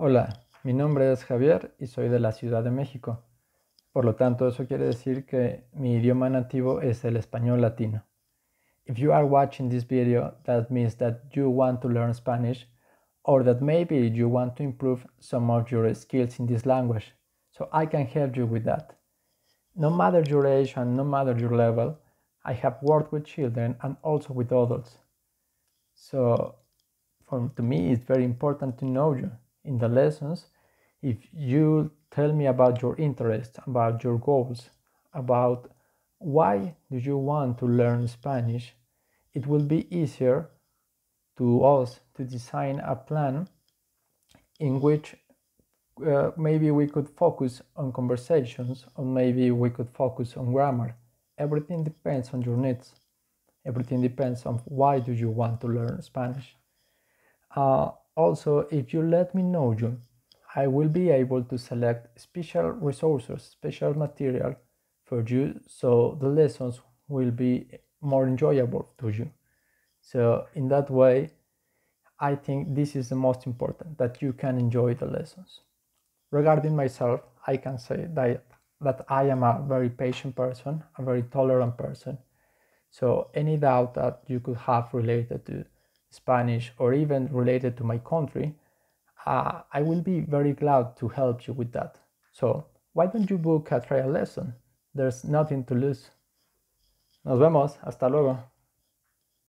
Hola, mi nombre es Javier y soy de la Ciudad de México. Por lo tanto, eso quiere decir que mi idioma nativo es el español latino. If you are watching this video, that means that you want to learn Spanish or that maybe you want to improve some of your skills in this language. So I can help you with that. No matter your age and no matter your level, I have worked with children and also with adults. So for, to me, it's very important to know you in the lessons if you tell me about your interests, about your goals, about why do you want to learn Spanish, it will be easier to us to design a plan in which uh, maybe we could focus on conversations or maybe we could focus on grammar. Everything depends on your needs. Everything depends on why do you want to learn Spanish. Uh, also, if you let me know, you, I will be able to select special resources, special material for you, so the lessons will be more enjoyable to you. So in that way, I think this is the most important, that you can enjoy the lessons. Regarding myself, I can say that, that I am a very patient person, a very tolerant person. So any doubt that you could have related to Spanish, or even related to my country, uh, I will be very glad to help you with that. So, why don't you book a trial lesson? There's nothing to lose. Nos vemos, hasta luego.